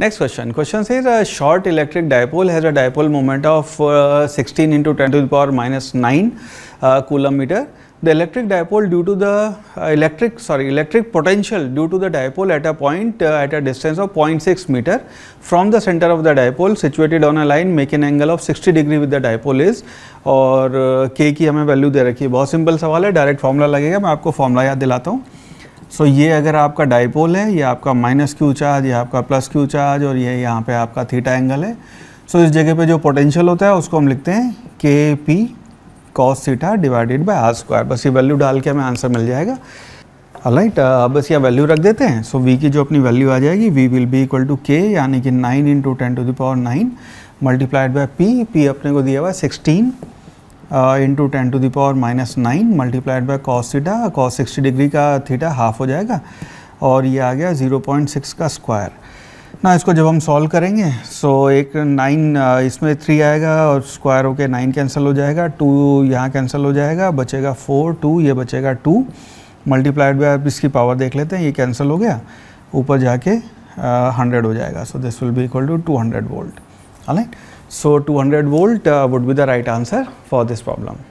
Next question question से short electric dipole has a dipole moment of 16 into ten to the power minus nine coulomb metre the electric dipole due to the electric sorry electric potential due to the dipole at a point at a distance of point six metre from the centre of the dipole situated on a line make an angle of sixty degree with the dipole is और के uh, की हमें value दे रखी है बहुत simple सवाल है direct formula लगेगा मैं आपको फॉर्मूला याद दिलाता हूँ सो so, ये अगर आपका डाइपोल है ये आपका माइनस क्यू चार्ज ये आपका प्लस क्यू चार्ज और ये यहाँ पे आपका थीटा एंगल है सो so, इस जगह पे जो पोटेंशियल होता है उसको हम लिखते हैं K P cos theta divided by R square बस ये वैल्यू डाल के हमें आंसर मिल जाएगा राइट right, uh, बस यह वैल्यू रख देते हैं सो so, वी की जो अपनी वैल्यू आ जाएगी V will be equal to K यानी कि nine into ten to power nine multiplied by P P अपने को दिया हुआ sixteen uh, 10 ten to power minus nine multiplied by cos theta cos sixty degree का theta half हो जाएगा और ये आ गया ज़ीरो पॉइंट सिक्स का स्क्वायर ना इसको जब हम सॉल्व करेंगे सो एक नाइन uh, इसमें थ्री आएगा और स्क्वायर होके नाइन कैंसिल हो जाएगा टू यहाँ कैंसिल हो जाएगा बचेगा फोर टू ये बचेगा टू मल्टीप्लाइड बाय इसकी पावर देख लेते हैं ये कैंसिल हो गया ऊपर जाके हंड्रेड uh, हो जाएगा so this will be equal to two hundred volt alright. So 200 volt uh, would be the right answer for this problem.